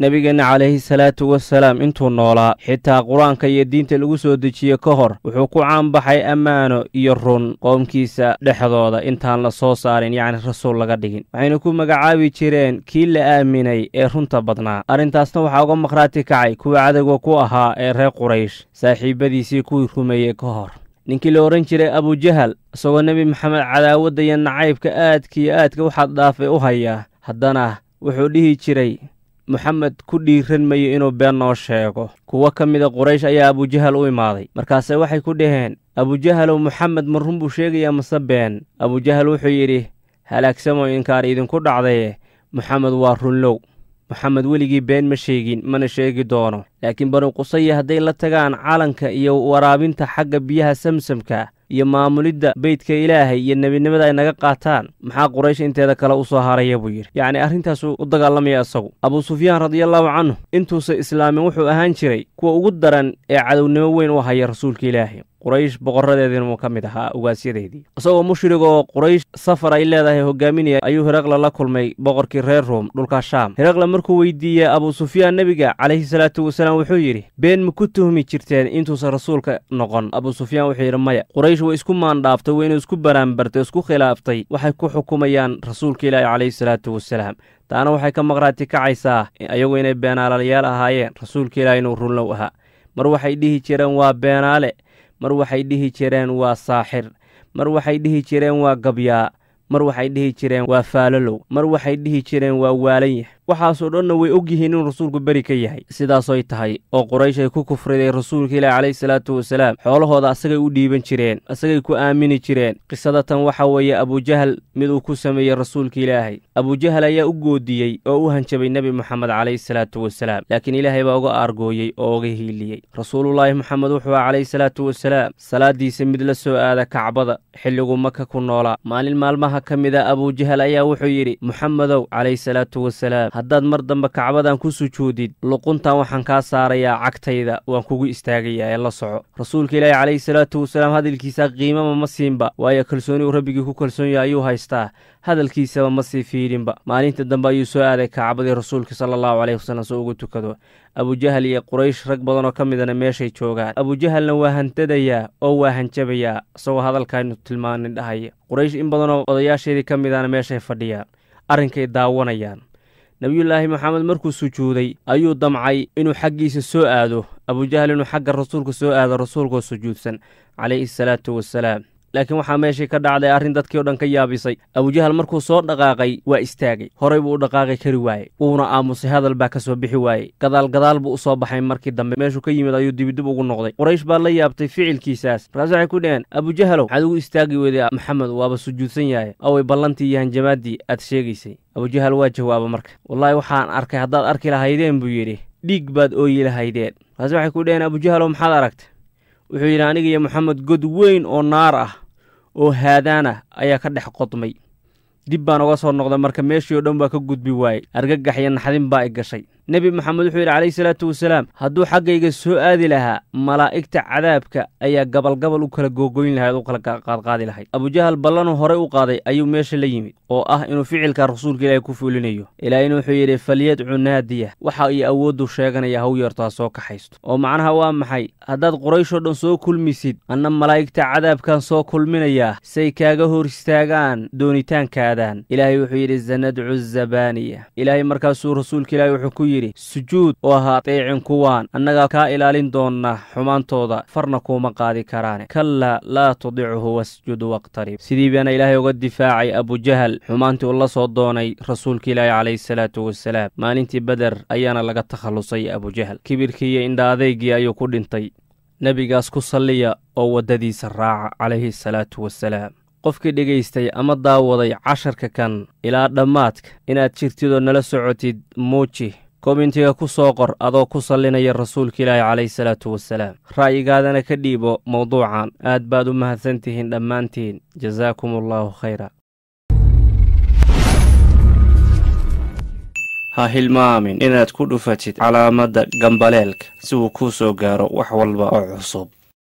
nebigeenna calayhi salaatu wasalaam intuu noolaa xitaa qur-aanka iyo diinta lagu soo dejiye ka hor wuxuu ku caanbaxay ammaano iyo run qoomkiisa dhexdooda intaan la soo saarin yacni rasuul laga dhigin waxaynu ku magacaabi jireen kii la aaminay ee runta badnaa arrintaasna waxaa uga makhraati kacay kuwa cadowga ku ahaa ee reer quraysh saaxiibadiisii kuwii rumeeyey ka hor ninkii la odhan jiray abujahal isagoo nebi maxamed cadaawadda iyo nacaybka aadkiiyo aadka waxaad dhaafay u hayaa haddana wuxuu dhihi jiray moxamed ku dhiiran mayo inuu been noo sheego kuwo ka mida quraysh ayaa abujahal u imaaday markaase waxay ku dhaheen abujahalow maxamed ma run buu sheegayaa mase been abujahal wuxuu yidhi halaagsamoo inkaar idinku dhacdaye maxamed waa runlow moxamed weligii been ma sheegin mana sheegi doono laakiin banu qusaya hadday la tagaan calanka iyo waraabinta xagga biyaha samsamka iyo maamulidda beydka ilaahay iyo nebinimada ay naga qaataan maxaa quraysh inteeda kale u soo haraya buu yidhi yacni arrintaasuu u dagaalamaya isagu abuu sufyaan radiallahu canhu intuusa islaamin wuxuu ahaan jiray kuwa ugu daran ee cadownimo weyn u haya rasuulka ilaahay quraysh boqoradeedinmu ka mid ahaa ugaasyadeedii isagoo mushrig oo quraysh safar ay leedahay hogaaminaya ayuu herakla la kulmay boqorkii reer ruum dhulka shaam herakla markuu weydiiyey abuu sufyaan nebiga calayhi salaatu wasalaam wuxuu yidhi been ma ku tuhmi jirteen intuusan rasuulka noqon abuu sufyaan wuxuu yidhi maya quraysh way isku maandhaaftay waynu isku baraambartay isku khilaaftay waxay ku xukumayaan rasuulka ilaahi calayhi salaatu wasalaam taana waxay ka maqraati kacaysaa ayagu inay beenaalayaal ahaayeen rasuulka ilaahi inuu runlow ahaa mar waxay dhihi jireen waa beenaale mar waxay dhihi jireen waa saaxir mar waxay dhihi jireen waa gabyaa mar waxay dhihi jireen waa faalalow mar waxay dhihi jireen waa waalayah waxaasoo dhanna way ogyihiin inuu rasuulku beri ka yahay sidaasoy tahay oo quraysh ay ku kufriday rasuulka ilaahi calayhi salaatu wasalaam xoolahooda asagay u dhiiban jireen asagay ku aamini jireen qisadatan waxa weeye abujahal mid uu ku sameeyey rasuulka ilaahay abujahal ayaa u goodiyey oo u hanjabay nebi moxamed calayhi salaatu wasalaam laakiin ilaahay baa uga aargooyey oo uga hiiliyey rasuululaahi moxamed wuxuu aha calayhi salaatu wasalaam salaadiisa mid la soo aada kacbada xilligu maka ku noolaa maalin maalmaha ka mid a ah abuujahal ayaa wuxuu yidhi moxamedow calayhi salaatu wasalaam haddaad mar dambe kacbadan ku sujuudid luquntan waxaan kaa saarayaa cagtayda waan kugu istaagayaa ee la soco rasuulka ilaahi calayhi salaatu wasalaam hadalkiisa qiimama ma siinba waayo kalsooni uu rabbigii ku kalsoon yahay ayuu haystaa hadalkiisaba ma sii fiidhinba maalinta dambe ayuu soo aaday kacbadii rasuulka sala allahu caleyh wasalam soo ugu tukado abujahal iyo quraysh rag badan oo ka midana meeshay joogaan abujahalna waa hantadayaa oo waa hanjabayaa isagoo hadalkaynu tilmaanin dhahay quraysh in badanoo odayaasheedii ka midana meeshay fadhiyaan arrinkay daawanayaan nebiyulaahi moxamed markuu sujuuday ayuu damcay inuu xaggiisa soo aado abujahl inuu xagga rasuulka soo aado rasuulkoo sujuudsan calayhi asalaatu wasalaam laakiin waxaa meeshii ka dhacday arrin dadkii o dhan ka yaabisay abujahal markuu soo dhaqaaqay waa istaagay horay buu u dhaqaaqi kari waayey wuuna aamusay hadal baa ka soo bixi waayey gadaal gadaal buu u soo baxay markii dambe meeshuu ka yimid ayuu dibidib ugu noqday quraysh baa la yaabtay ficilkiisaas markaas waxay ku dhaheen abujahalow waxaad ugu istaagi weyday ah, maxamed waaba sujuudsan yahay away ballantii iyo hanjamaaddii aad sheegaysay abujahal waa jawaaba marka wallaahi waxaan arkay haddaad arki lahaydeen buu yidhi dhiig baad ooyi lahaydeen markaas waxay ku dheheen abujahalow maxaad aragtay wuxuu yidhi aniga iyo maxamed god weyn oo naar ah oo haadaana ah ayaa ka dhex qodmay dib baan uga soo noqday marka meeshii oo dhan baa ka gudbi waayey argagax iyo naxdin baa i gashay nebi maxamed wuxuu yidhi calayhi salaatu wasalaam hadduu xaggayga soo aadi lahaa malaa'igta cadaabka ayaa gabalgabal u kala googoyn lahayd u kala qaadqaadi lahayd abujahal ballanu horey u qaaday ayuu meesha la yimid oo ah inuu ficilka rasuulka ilaahay ku fuulinayo ilaahina wuxuu yidhi falyadcu naadiya waxa iyo awooddu sheeganaya haw yartaa soo kaxaysto oo macnaha waa maxay haddaad qorayshoo dhan soo kulmisid anna malaa'igta cadaabkan soo kulminayaa say kaaga hor istaagaan doonitaankaadaan ilaahay wuxuu yidhi sanadcu zabaaniya ilaahay markaasuu rasuulka ilahay wuxuu ku yidhi yidhi sujuud oo ahaa deecin kuwaan annagaa kaa ilaalin doonna xumaantooda farna kuuma qaadi karaane kallaa laa tudichu wasjud waqtarib sidii baana ilaahay uga difaacay abujahal xumaantii uu la soo doonay rasuulka ilaahi calayhi salaatu wasalaam maalintii beder ayaana laga takhallusay abujahal kibirkii iyo indhaadeygii ayuu ku dhintay nebigaas ku salliya oo waddadiisa raaca calayhi salaatu wasalaam qofkii dhegaystay ama daawaday casharka kan ilaa dhammaadka inaad jirtid oo nala socotid muuji komentiga ku soo qor adoo ku sallinaya rasuulka ilaahi calayhi salaatu wasalaam ra'yigaadana ka dhiibo mowduucan aad baad u mahadsantihiin dhammaantiin jasaakum allaahu khayra ha hilmaamin inaad ku dhufatid calaamadda gambaleelka si uu kuu soo gaaro wax walba oo cusub